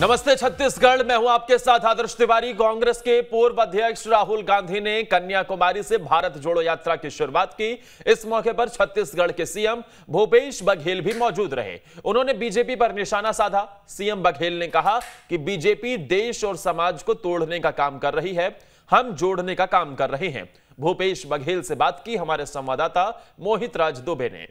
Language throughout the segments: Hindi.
नमस्ते छत्तीसगढ़ मैं हूं आपके साथ आदर्श तिवारी कांग्रेस के पूर्व अध्यक्ष राहुल गांधी ने कन्याकुमारी से भारत जोड़ो यात्रा की शुरुआत की इस मौके पर छत्तीसगढ़ के सीएम भूपेश बघेल भी मौजूद रहे उन्होंने बीजेपी पर निशाना साधा सीएम बघेल ने कहा कि बीजेपी देश और समाज को तोड़ने का काम कर रही है हम जोड़ने का काम कर रहे हैं भूपेश बघेल से बात की हमारे संवाददाता मोहित राज दुबे ने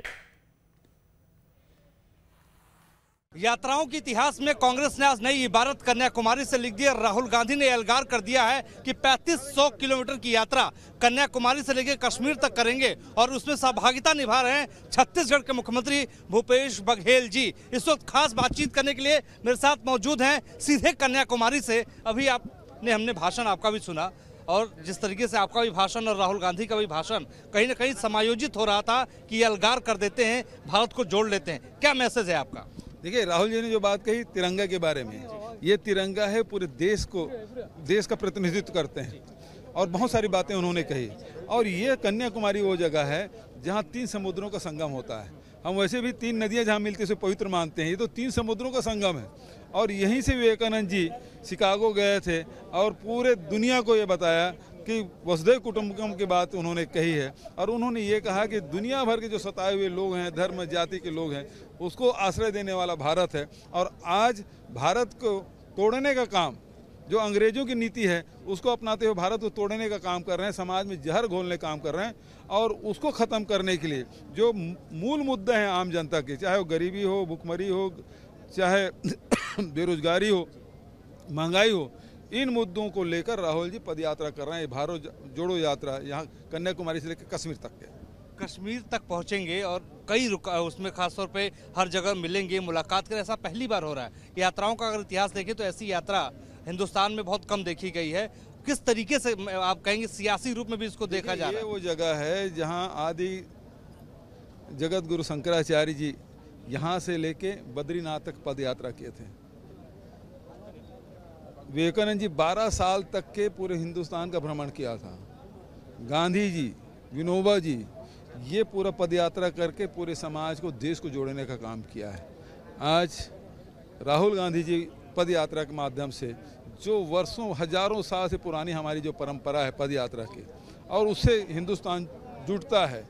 यात्राओं के इतिहास में कांग्रेस ने आज नई इबारत कन्याकुमारी से लिख दी है राहुल गांधी ने एलगार कर दिया है कि 3500 किलोमीटर की यात्रा कन्याकुमारी से लेकर कश्मीर तक करेंगे और उसमें सहभागिता निभा रहे हैं छत्तीसगढ़ के मुख्यमंत्री भूपेश बघेल जी इस वक्त खास बातचीत करने के लिए मेरे साथ मौजूद हैं सीधे कन्याकुमारी से अभी आपने हमने भाषण आपका भी सुना और जिस तरीके से आपका भी भाषण और राहुल गांधी का भी भाषण कहीं ना कहीं समायोजित हो रहा था कि ये अलगार कर देते हैं भारत को जोड़ लेते हैं क्या मैसेज है आपका देखिए राहुल जी ने जो बात कही तिरंगा के बारे में ये तिरंगा है पूरे देश को देश का प्रतिनिधित्व करते हैं और बहुत सारी बातें उन्होंने कही और ये कन्याकुमारी वो जगह है जहाँ तीन समुद्रों का संगम होता है हम वैसे भी तीन नदियाँ जहाँ मिलती उसे पवित्र मानते हैं ये तो तीन समुद्रों का संगम है और यहीं से विवेकानंद जी शिकागो गए थे और पूरे दुनिया को ये बताया कि वसुदेव कुटुंबकम की बात उन्होंने कही है और उन्होंने ये कहा कि दुनिया भर के जो सताए हुए लोग हैं धर्म जाति के लोग हैं उसको आश्रय देने वाला भारत है और आज भारत को तोड़ने का काम जो अंग्रेजों की नीति है उसको अपनाते हुए भारत को तोड़ने का काम कर रहे हैं समाज में जहर घोलने का काम कर रहे हैं और उसको ख़त्म करने के लिए जो मूल मुद्दे हैं आम जनता के चाहे वो गरीबी हो भुखमरी हो चाहे बेरोजगारी हो महंगाई हो इन मुद्दों को लेकर राहुल जी पदयात्रा कर रहे हैं भारत जोड़ो यात्रा यहाँ कन्याकुमारी से लेकर कश्मीर तक के कश्मीर तक पहुँचेंगे और कई रुका उसमें खासतौर पे हर जगह मिलेंगे मुलाकात करें ऐसा पहली बार हो रहा है यात्राओं का अगर इतिहास देखें तो ऐसी यात्रा हिंदुस्तान में बहुत कम देखी गई है किस तरीके से आप कहेंगे सियासी रूप में भी इसको देखा जा रहा है वो जगह है जहाँ आदि जगत गुरु शंकराचार्य जी यहाँ से लेके बद्रीनाथ तक यात्रा किए थे विवेकानंद जी 12 साल तक के पूरे हिंदुस्तान का भ्रमण किया था गांधी जी विनोबा जी ये पूरा पदयात्रा करके पूरे समाज को देश को जोड़ने का काम किया है आज राहुल गांधी जी पद यात्रा के माध्यम से जो वर्षों हजारों साल से पुरानी हमारी जो परंपरा है पद यात्रा की और उससे हिंदुस्तान जुटता है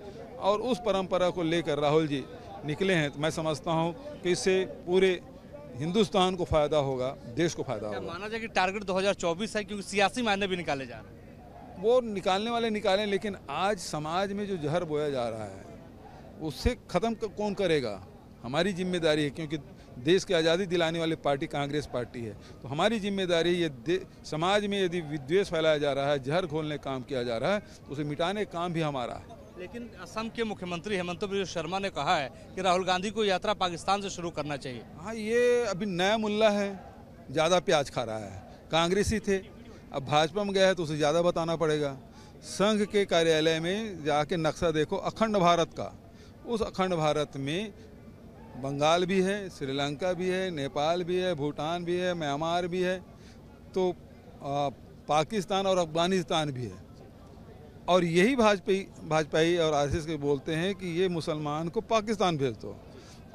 और उस परंपरा को लेकर राहुल जी निकले हैं तो मैं समझता हूं कि इससे पूरे हिंदुस्तान को फायदा होगा देश को फायदा होगा माना जाए कि टारगेट 2024 है क्योंकि सियासी मायने भी निकाले जा रहे हैं वो निकालने वाले निकालें लेकिन आज समाज में जो जहर बोया जा रहा है उससे ख़त्म कौन करेगा हमारी जिम्मेदारी है क्योंकि देश की आज़ादी दिलाने वाली पार्टी कांग्रेस पार्टी है तो हमारी जिम्मेदारी ये समाज में यदि विद्वेष फैलाया जा रहा है जहर घोलने काम किया जा रहा है तो उसे मिटाने काम भी हमारा है लेकिन असम के मुख्यमंत्री हेमंत बिश्व शर्मा ने कहा है कि राहुल गांधी को यात्रा पाकिस्तान से शुरू करना चाहिए हाँ ये अभी नया मुल्ला है ज़्यादा प्याज खा रहा है कांग्रेसी थे अब भाजपा में गया है तो उसे ज़्यादा बताना पड़ेगा संघ के कार्यालय में जाके नक्शा देखो अखंड भारत का उस अखंड भारत में बंगाल भी है श्रीलंका भी है नेपाल भी है भूटान भी है म्यांमार भी है तो आ, पाकिस्तान और अफगानिस्तान भी है और यही भाजपाई भाजपाई और आर के बोलते हैं कि ये मुसलमान को पाकिस्तान भेज दो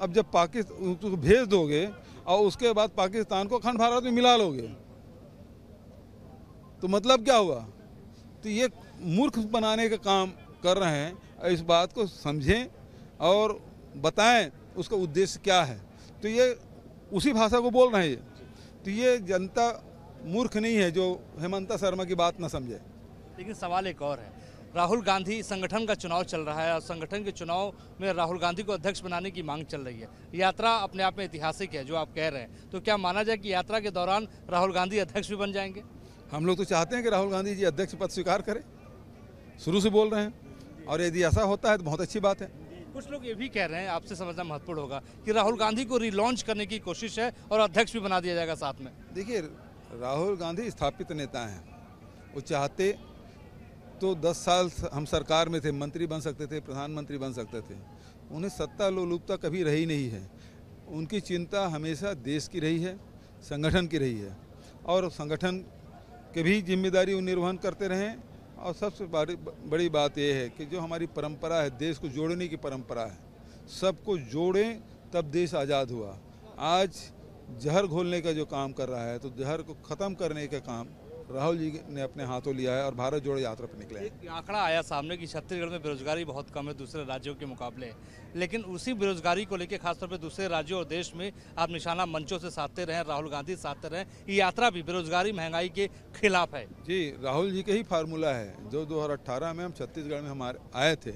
अब जब पाकिस्तान तो भेज दोगे और उसके बाद पाकिस्तान को अखंड भारत में मिला लोगे तो मतलब क्या हुआ तो ये मूर्ख बनाने का काम कर रहे हैं इस बात को समझें और बताएं उसका उद्देश्य क्या है तो ये उसी भाषा को बोल रहे हैं ये तो ये जनता मूर्ख नहीं है जो हेमंता शर्मा की बात ना समझे लेकिन सवाल एक और है राहुल गांधी संगठन का चुनाव चल रहा है और संगठन के चुनाव में राहुल गांधी को अध्यक्ष बनाने की मांग चल रही है यात्रा अपने आप में ऐतिहासिक है जो आप कह रहे हैं तो क्या माना जाए कि यात्रा के दौरान राहुल गांधी अध्यक्ष भी बन जाएंगे हम लोग तो चाहते हैं कि राहुल गांधी जी अध्यक्ष पद स्वीकार करें शुरू से बोल रहे हैं और यदि ऐसा होता है तो बहुत अच्छी बात है कुछ लोग ये भी कह रहे हैं आपसे समझना महत्वपूर्ण होगा कि राहुल गांधी को रिलॉन्च करने की कोशिश है और अध्यक्ष भी बना दिया जाएगा साथ में देखिए राहुल गांधी स्थापित नेता हैं वो चाहते तो 10 साल हम सरकार में थे मंत्री बन सकते थे प्रधानमंत्री बन सकते थे उन्हें सत्ता लोलुपता कभी रही नहीं है उनकी चिंता हमेशा देश की रही है संगठन की रही है और संगठन के भी जिम्मेदारी निर्वहन करते रहें और सबसे बड़ी बड़ी बात यह है कि जो हमारी परंपरा है देश को जोड़ने की परंपरा है सबको जोड़ें तब देश आज़ाद हुआ आज जहर घोलने का जो काम कर रहा है तो जहर को ख़त्म करने का काम राहुल जी ने अपने हाथों लिया है और भारत जोड़ो यात्रा पर निकले एक आंकड़ा आया सामने कि छत्तीसगढ़ में बेरोजगारी बहुत कम है दूसरे राज्यों के मुकाबले लेकिन उसी बेरोजगारी को लेकर खासतौर पर दूसरे राज्यों और देश में आप निशाना मंचों से साधते रहें राहुल गांधी साधते रहे ये यात्रा भी बेरोजगारी महंगाई के खिलाफ है जी राहुल जी का ही फार्मूला है जो दो में हम छत्तीसगढ़ में हमारे आए थे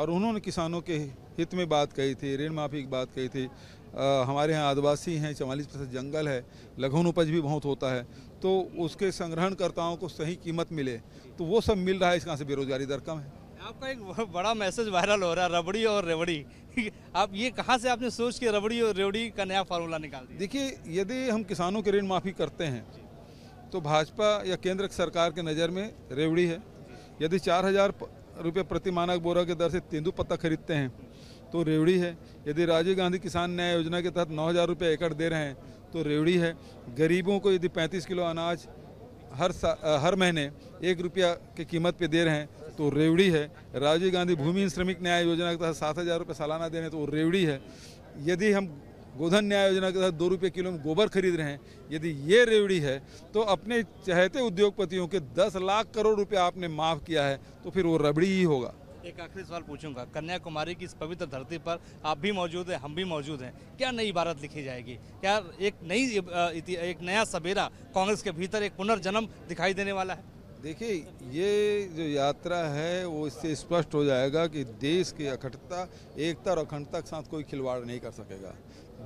और उन्होंने किसानों के हित में बात कही थी ऋण माफी की बात कही थी हमारे यहाँ आदिवासी हैं चवालीस प्रतिशत जंगल है लघुन उपज भी बहुत होता है तो उसके संग्रहणकर्ताओं को सही कीमत मिले तो वो सब मिल रहा है इस कहाँ से बेरोजगारी दर कम है आपका एक बड़ा मैसेज वायरल हो रहा है रबड़ी और रेवड़ी आप ये कहाँ से आपने सोच के रबड़ी और रेवड़ी का नया फार्मूला निकाल दिया देखिए यदि हम किसानों के ऋण माफ़ी करते हैं तो भाजपा या केंद्र सरकार के नज़र में रेवड़ी है यदि चार हज़ार रुपये प्रति मानक बोरा के दर से तेंदू पत्ता खरीदते हैं तो रेवड़ी है यदि राजीव गांधी किसान न्याय योजना के तहत नौ हज़ार रुपये एकड़ दे रहे हैं तो रेवड़ी है गरीबों को यदि पैंतीस किलो अनाज हर हर महीने एक रुपया की कीमत पे दे रहे हैं तो रेवड़ी है राजीव गांधी भूमिहीन श्रमिक न्याय योजना के तहत सात हज़ार रुपये सालाना दे रहे हैं तो रेवड़ी है यदि हम गोधन न्याय योजना के तहत दो रुपये किलो में गोबर खरीद रहे हैं यदि ये रेवड़ी है तो अपने चहेते उद्योगपतियों के दस लाख करोड़ रुपये आपने माफ़ किया है तो फिर वो रबड़ी ही होगा एक आखिरी सवाल पूछूंगा कन्याकुमारी की इस पवित्र धरती पर आप भी मौजूद हैं हम भी मौजूद हैं क्या नई भारत लिखी जाएगी क्या एक नई एक नया सवेरा कांग्रेस के भीतर एक पुनर्जन्म दिखाई देने वाला है देखिए ये जो यात्रा है वो इससे स्पष्ट हो जाएगा कि देश की अखंडता एकता और अखंडता के साथ कोई खिलवाड़ नहीं कर सकेगा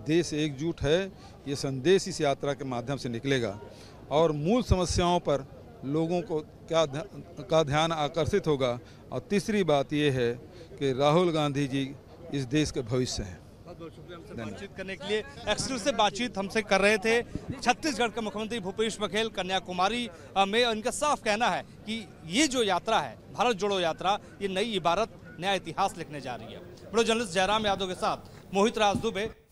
देश एकजुट है ये संदेश इस यात्रा के माध्यम से निकलेगा और मूल समस्याओं पर लोगों को क्या का ध्यान आकर्षित होगा और तीसरी बात यह है कि राहुल गांधी जी इस देश के भविष्य हैं बातचीत करने के लिए एक्सक्लूसिव बातचीत हमसे कर रहे थे छत्तीसगढ़ के मुख्यमंत्री भूपेश बघेल कन्याकुमारी में इनका साफ कहना है कि ये जो यात्रा है भारत जोड़ो यात्रा ये नई इबारत नया इतिहास लिखने जा रही है ब्रो जर्नलिस्ट जयराम यादव के साथ मोहित राज दुबे